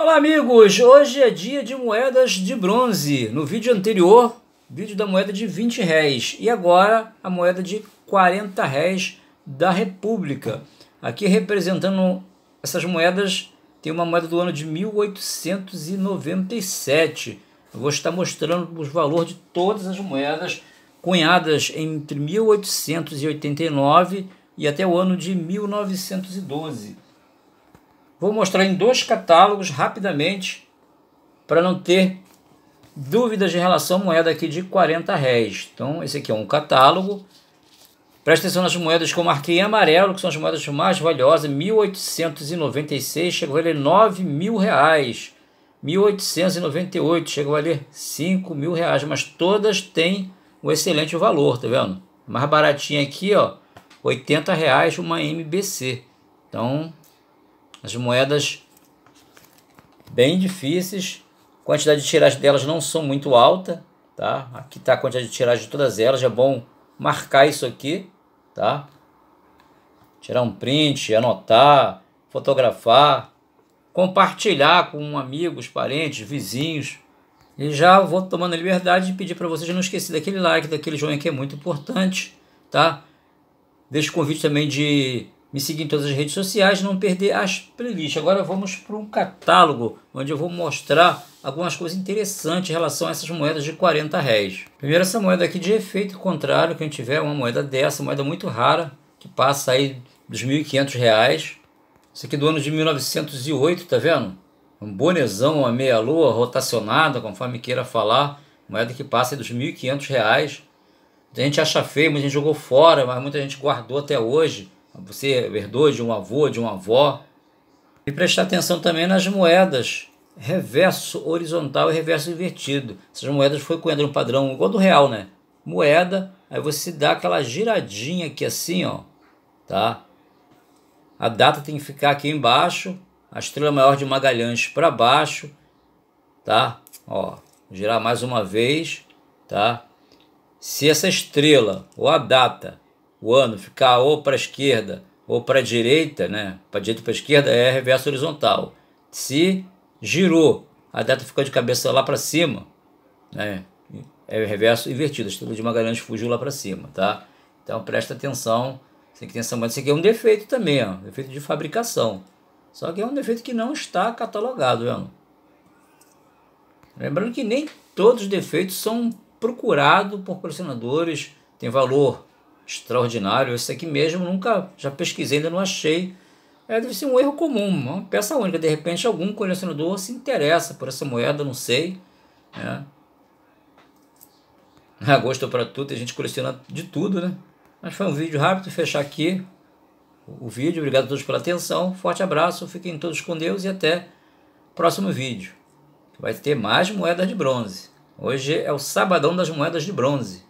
Olá amigos, hoje é dia de moedas de bronze. No vídeo anterior, vídeo da moeda de 20 réis e agora a moeda de 40 réis da República. Aqui representando essas moedas, tem uma moeda do ano de 1897. Eu vou estar mostrando os valores de todas as moedas cunhadas entre 1889 e até o ano de 1912. Vou mostrar em dois catálogos rapidamente para não ter dúvidas em relação à moeda aqui de 40 réis. Então, esse aqui é um catálogo. Presta atenção nas moedas que eu marquei em amarelo, que são as moedas mais valiosas. 1.896 chegou a valer 9 mil reais. 1.898 chegou a valer 5 mil reais. Mas todas têm um excelente valor, tá vendo? Mais baratinha aqui, ó, 80 reais uma MBC. Então, as moedas bem difíceis. A quantidade de tiragem delas não são muito alta, tá? Aqui está a quantidade de tiragem de todas elas. É bom marcar isso aqui, tá? Tirar um print, anotar, fotografar, compartilhar com amigos, parentes, vizinhos. E já vou tomando a liberdade de pedir para vocês não esquecer daquele like, daquele joinha que é muito importante, tá? Deixo o convite também de me seguir em todas as redes sociais, não perder as playlists. Agora vamos para um catálogo, onde eu vou mostrar algumas coisas interessantes em relação a essas moedas de 40 réis. Primeiro essa moeda aqui de efeito contrário, quem tiver uma moeda dessa, moeda muito rara, que passa aí dos 1.500 reais. Isso aqui é do ano de 1908, tá vendo? Um bonezão, uma meia lua, rotacionada, conforme queira falar. Moeda que passa aí dos 1.500 reais. A gente acha feio, a gente jogou fora, mas muita gente guardou até hoje você herdou de um avô, de uma avó. E prestar atenção também nas moedas reverso horizontal e reverso invertido. Essas moedas foi com um padrão igual do real, né? Moeda, aí você dá aquela giradinha aqui assim, ó, tá? A data tem que ficar aqui embaixo, a estrela maior de Magalhães para baixo, tá? Ó, girar mais uma vez, tá? Se essa estrela ou a data o ano ficar ou para a esquerda ou para a direita, né? para direita ou para a esquerda é reverso horizontal. Se girou, a data ficou de cabeça lá para cima, né? é reverso invertido. A estrela de Magalhães fugiu lá para cima. Tá? Então presta atenção. Você que ter essa isso aqui é um defeito também, ó, defeito de fabricação. Só que é um defeito que não está catalogado, vendo? Lembrando que nem todos os defeitos são procurados por colecionadores, tem valor extraordinário. Esse aqui mesmo nunca já pesquisei, ainda não achei. É, deve ser um erro comum, uma peça única. De repente, algum colecionador se interessa por essa moeda, não sei. Né? Gosto para tudo, a gente coleciona de tudo, né? Mas foi um vídeo rápido, fechar aqui o vídeo. Obrigado a todos pela atenção. Forte abraço, fiquem todos com Deus e até próximo vídeo. Vai ter mais moedas de bronze. Hoje é o sabadão das moedas de bronze.